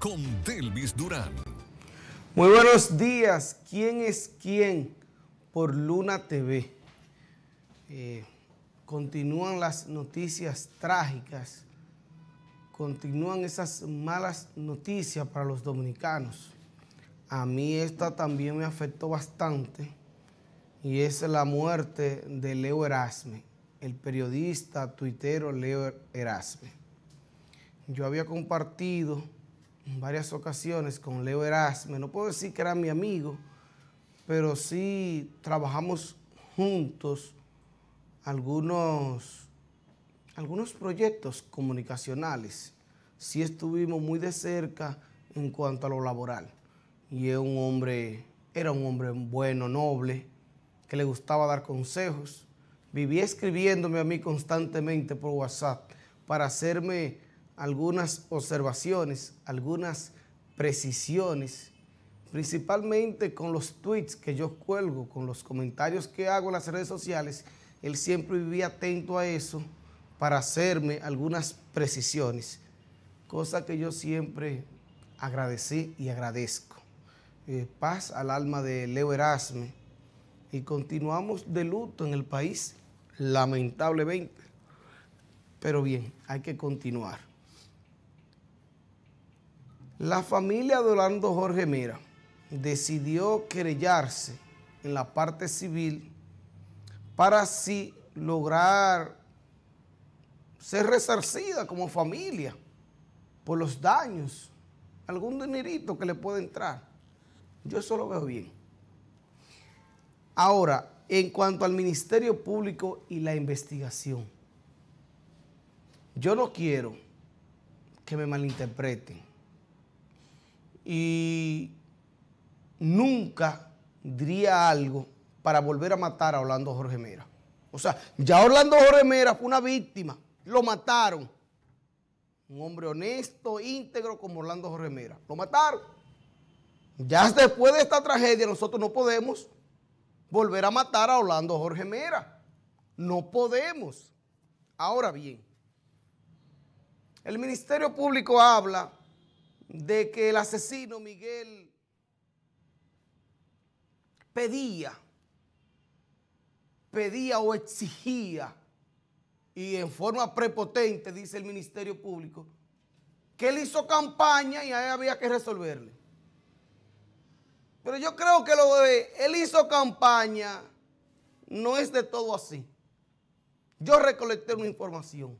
con Delvis Durán. Muy buenos días, ¿quién es quién? Por Luna TV. Eh, continúan las noticias trágicas, continúan esas malas noticias para los dominicanos. A mí esta también me afectó bastante y es la muerte de Leo Erasme, el periodista tuitero Leo Erasme yo había compartido en varias ocasiones con Leo Erasme. No puedo decir que era mi amigo, pero sí trabajamos juntos algunos, algunos proyectos comunicacionales. Sí estuvimos muy de cerca en cuanto a lo laboral. Y un hombre, era un hombre bueno, noble, que le gustaba dar consejos. Vivía escribiéndome a mí constantemente por WhatsApp para hacerme algunas observaciones, algunas precisiones, principalmente con los tweets que yo cuelgo, con los comentarios que hago en las redes sociales, él siempre vivía atento a eso para hacerme algunas precisiones, cosa que yo siempre agradecí y agradezco. Eh, paz al alma de Leo Erasme. Y continuamos de luto en el país, lamentablemente. Pero bien, hay que continuar. La familia de Orlando Jorge Mera decidió querellarse en la parte civil para así lograr ser resarcida como familia por los daños, algún dinerito que le pueda entrar. Yo eso lo veo bien. Ahora, en cuanto al Ministerio Público y la investigación, yo no quiero que me malinterpreten y nunca diría algo para volver a matar a Orlando Jorge Mera. O sea, ya Orlando Jorge Mera fue una víctima, lo mataron. Un hombre honesto, íntegro como Orlando Jorge Mera, lo mataron. Ya después de esta tragedia nosotros no podemos volver a matar a Orlando Jorge Mera. No podemos. Ahora bien, el Ministerio Público habla de que el asesino Miguel pedía, pedía o exigía, y en forma prepotente, dice el Ministerio Público, que él hizo campaña y ahí había que resolverle. Pero yo creo que lo de él hizo campaña no es de todo así. Yo recolecté una información.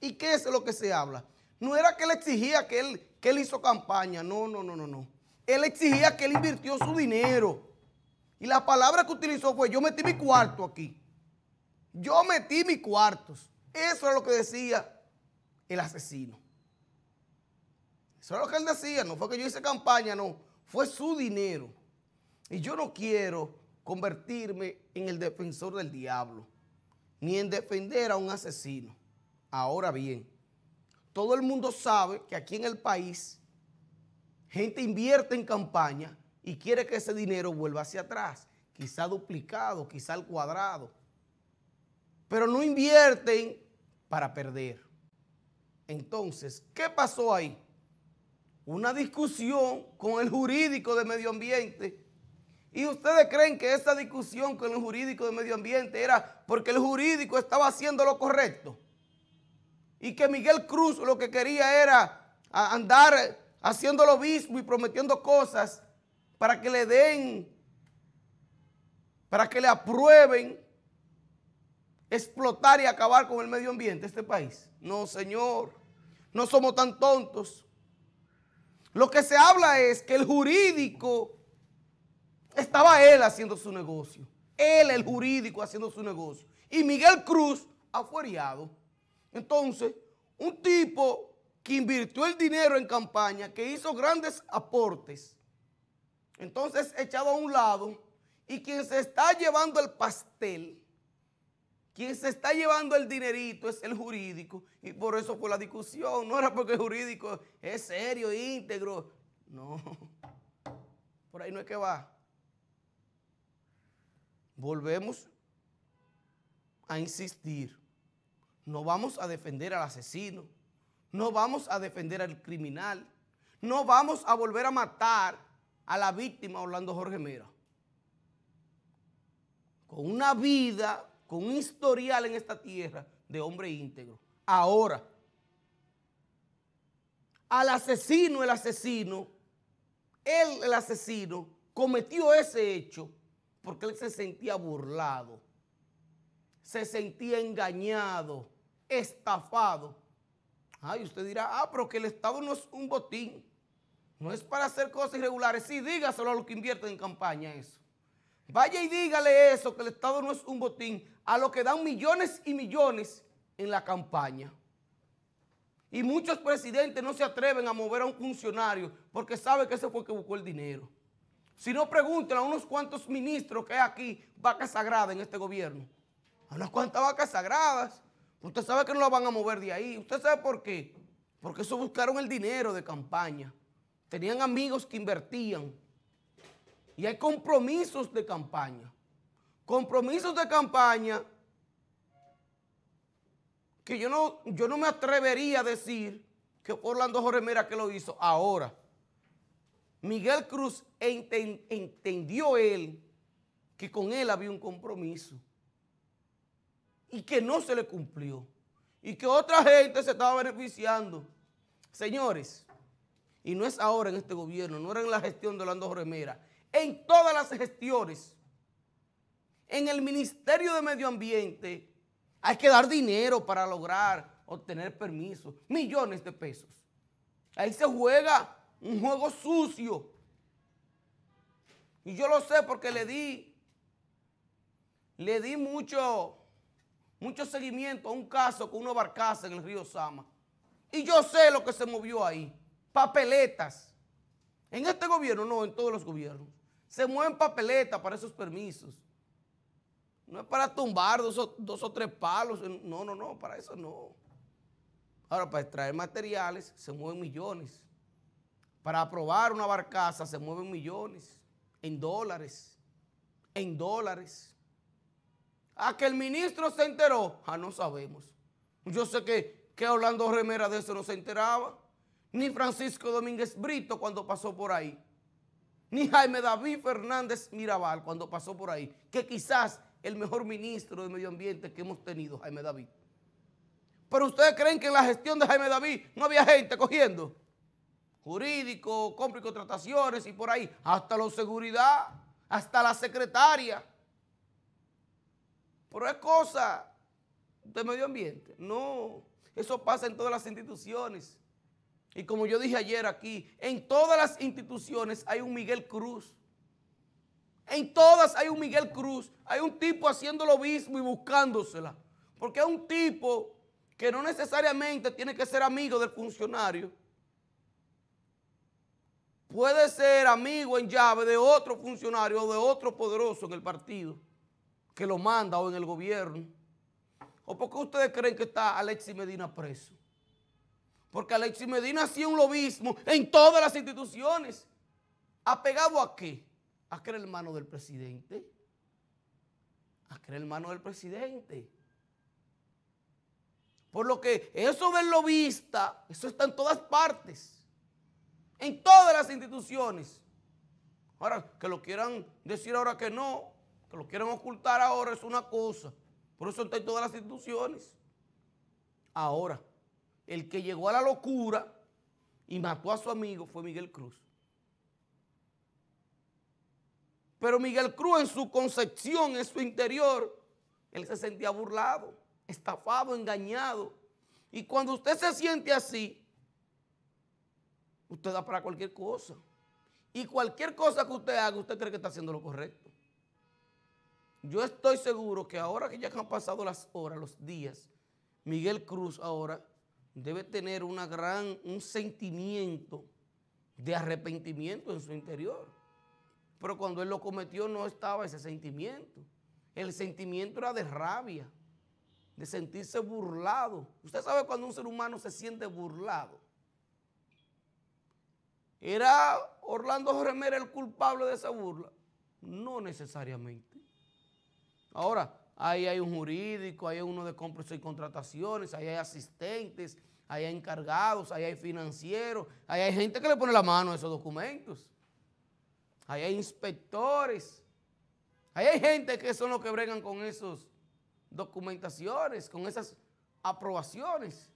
¿Y qué es lo que se habla? No era que él exigía que él que él hizo campaña. No, no, no, no, no. Él exigía que él invirtió su dinero. Y la palabra que utilizó fue, yo metí mi cuarto aquí. Yo metí mis cuartos. Eso era lo que decía el asesino. Eso era lo que él decía. No fue que yo hice campaña, no. Fue su dinero. Y yo no quiero convertirme en el defensor del diablo, ni en defender a un asesino. Ahora bien, todo el mundo sabe que aquí en el país gente invierte en campaña y quiere que ese dinero vuelva hacia atrás, quizá duplicado, quizá al cuadrado. Pero no invierten para perder. Entonces, ¿qué pasó ahí? Una discusión con el jurídico de medio ambiente. ¿Y ustedes creen que esa discusión con el jurídico de medio ambiente era porque el jurídico estaba haciendo lo correcto? y que Miguel Cruz lo que quería era andar haciendo el obispo y prometiendo cosas para que le den, para que le aprueben explotar y acabar con el medio ambiente de este país. No, señor, no somos tan tontos. Lo que se habla es que el jurídico estaba él haciendo su negocio. Él, el jurídico, haciendo su negocio. Y Miguel Cruz, afueriado. Entonces, un tipo que invirtió el dinero en campaña, que hizo grandes aportes, entonces echado a un lado, y quien se está llevando el pastel, quien se está llevando el dinerito es el jurídico, y por eso por la discusión, no era porque el jurídico es serio, íntegro, no, por ahí no es que va. Volvemos a insistir. No vamos a defender al asesino, no vamos a defender al criminal, no vamos a volver a matar a la víctima Orlando Jorge Mera. Con una vida, con un historial en esta tierra de hombre íntegro. Ahora, al asesino, el asesino, él, el asesino, cometió ese hecho porque él se sentía burlado, se sentía engañado, estafado. Ay, usted dirá, ah, pero que el Estado no es un botín. No es para hacer cosas irregulares. Sí, dígaselo a los que invierten en campaña eso. Vaya y dígale eso, que el Estado no es un botín, a los que dan millones y millones en la campaña. Y muchos presidentes no se atreven a mover a un funcionario porque sabe que ese fue el que buscó el dinero. Si no, preguntan a unos cuantos ministros que hay aquí, vacas sagradas en este gobierno. A unas cuantas vacas sagradas. Usted sabe que no la van a mover de ahí. ¿Usted sabe por qué? Porque eso buscaron el dinero de campaña. Tenían amigos que invertían. Y hay compromisos de campaña. Compromisos de campaña que yo no, yo no me atrevería a decir que Orlando Jorge Mera que lo hizo ahora. Miguel Cruz entendió él que con él había un compromiso y que no se le cumplió y que otra gente se estaba beneficiando. Señores, y no es ahora en este gobierno, no era en la gestión de Orlando Remera, en todas las gestiones, en el Ministerio de Medio Ambiente, hay que dar dinero para lograr obtener permisos, millones de pesos. Ahí se juega un juego sucio. Y yo lo sé porque le di, le di mucho mucho seguimiento a un caso con una barcaza en el río Sama. Y yo sé lo que se movió ahí. Papeletas. En este gobierno, no, en todos los gobiernos. Se mueven papeletas para esos permisos. No es para tumbar dos o, dos o tres palos. No, no, no, para eso no. Ahora, para extraer materiales se mueven millones. Para aprobar una barcaza se mueven millones en dólares, en dólares a que el ministro se enteró. Ah, no sabemos. Yo sé que, que Orlando Remera de eso no se enteraba. Ni Francisco Domínguez Brito cuando pasó por ahí. Ni Jaime David Fernández Mirabal cuando pasó por ahí. Que quizás el mejor ministro de Medio Ambiente que hemos tenido, Jaime David. Pero ustedes creen que en la gestión de Jaime David no había gente cogiendo jurídico, compra y contrataciones y por ahí, hasta la seguridad, hasta la secretaria. Pero es cosa de medio ambiente. No, eso pasa en todas las instituciones. Y como yo dije ayer aquí, en todas las instituciones hay un Miguel Cruz. En todas hay un Miguel Cruz. Hay un tipo haciendo lo mismo y buscándosela. Porque es un tipo que no necesariamente tiene que ser amigo del funcionario. Puede ser amigo en llave de otro funcionario o de otro poderoso en el partido que lo manda o en el gobierno? ¿O porque ustedes creen que está Alexis Medina preso? Porque Alexis Medina hacía un lobismo en todas las instituciones. ¿Apegado a qué? A que era hermano del presidente. A que era hermano del presidente. Por lo que eso del lobista, eso está en todas partes. En todas las instituciones. Ahora, que lo quieran decir ahora que no, lo quieren ocultar ahora es una cosa. Por eso está en todas las instituciones. Ahora, el que llegó a la locura y mató a su amigo fue Miguel Cruz. Pero Miguel Cruz en su concepción, en su interior, él se sentía burlado, estafado, engañado. Y cuando usted se siente así, usted da para cualquier cosa. Y cualquier cosa que usted haga, usted cree que está haciendo lo correcto. Yo estoy seguro que ahora que ya han pasado las horas, los días, Miguel Cruz ahora debe tener una gran, un sentimiento de arrepentimiento en su interior. Pero cuando él lo cometió no estaba ese sentimiento. El sentimiento era de rabia, de sentirse burlado. Usted sabe cuando un ser humano se siente burlado. ¿Era Orlando Remer el culpable de esa burla? No necesariamente. Ahora, ahí hay un jurídico, ahí hay uno de compras y contrataciones, ahí hay asistentes, ahí hay encargados, ahí hay financieros, ahí hay gente que le pone la mano a esos documentos. Ahí hay inspectores. Ahí hay gente que son los que bregan con esas documentaciones, con esas aprobaciones.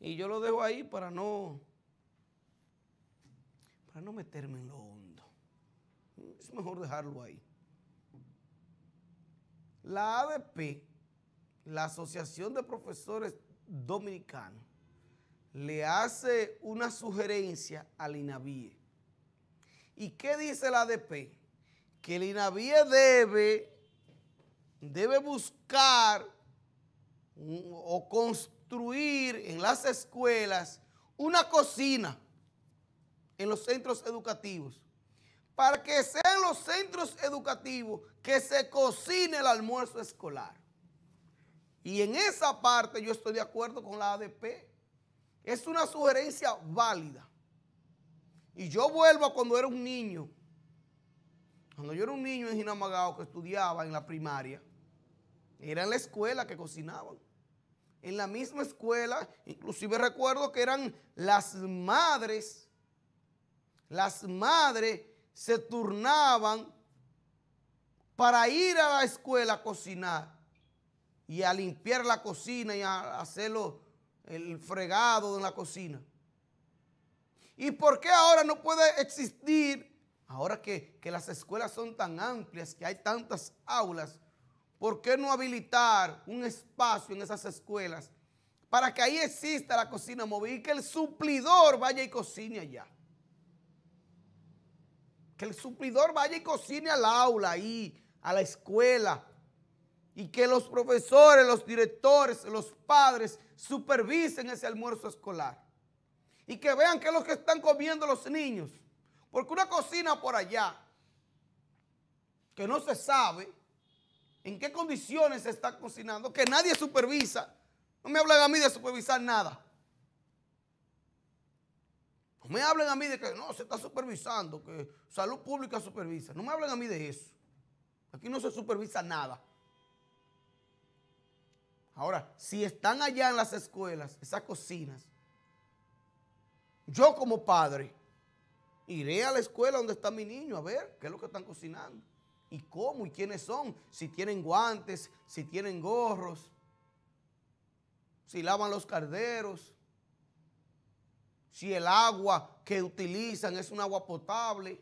Y yo lo dejo ahí para no, para no meterme en lo hondo. Es mejor dejarlo ahí. La ADP, la Asociación de Profesores Dominicanos, le hace una sugerencia al INAVIE. ¿Y qué dice la ADP? Que el INAVIE debe, debe buscar o construir en las escuelas una cocina en los centros educativos para que se los centros educativos que se cocine el almuerzo escolar. Y en esa parte yo estoy de acuerdo con la ADP. Es una sugerencia válida. Y yo vuelvo a cuando era un niño. Cuando yo era un niño en Ginamagao que estudiaba en la primaria, era en la escuela que cocinaban. En la misma escuela, inclusive recuerdo que eran las madres, las madres se turnaban para ir a la escuela a cocinar y a limpiar la cocina y a hacerlo el fregado en la cocina. ¿Y por qué ahora no puede existir, ahora que, que las escuelas son tan amplias, que hay tantas aulas, por qué no habilitar un espacio en esas escuelas para que ahí exista la cocina móvil y que el suplidor vaya y cocine allá? Que el suplidor vaya y cocine al aula ahí, a la escuela. Y que los profesores, los directores, los padres supervisen ese almuerzo escolar. Y que vean qué es lo que están comiendo los niños. Porque una cocina por allá, que no se sabe en qué condiciones se está cocinando, que nadie supervisa. No me hablan a mí de supervisar nada. No me hablen a mí de que no, se está supervisando, que salud pública supervisa. No me hablen a mí de eso. Aquí no se supervisa nada. Ahora, si están allá en las escuelas, esas cocinas, yo como padre iré a la escuela donde está mi niño a ver qué es lo que están cocinando y cómo y quiénes son, si tienen guantes, si tienen gorros, si lavan los calderos si el agua que utilizan es un agua potable,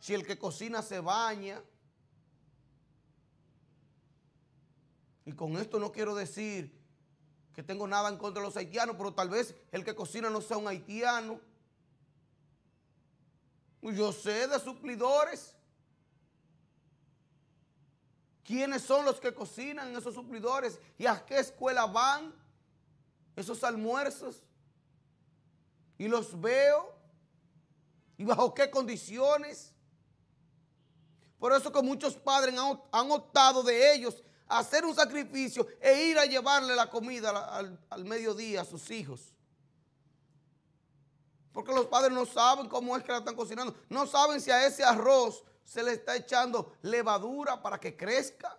si el que cocina se baña. Y con esto no quiero decir que tengo nada en contra de los haitianos, pero tal vez el que cocina no sea un haitiano. Yo sé de suplidores. ¿Quiénes son los que cocinan esos suplidores? ¿Y a qué escuela van esos almuerzos? Y los veo. ¿Y bajo qué condiciones? Por eso que muchos padres han optado de ellos hacer un sacrificio e ir a llevarle la comida al, al mediodía a sus hijos. Porque los padres no saben cómo es que la están cocinando. No saben si a ese arroz se le está echando levadura para que crezca.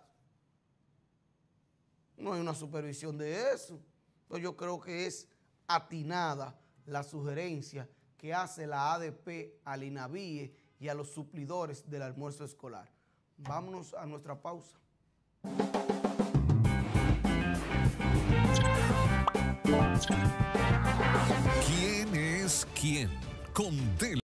No hay una supervisión de eso. Entonces yo creo que es atinada la sugerencia que hace la ADP al INAVIE y a los suplidores del almuerzo escolar. Vámonos a nuestra pausa. ¿Quién es quién? Con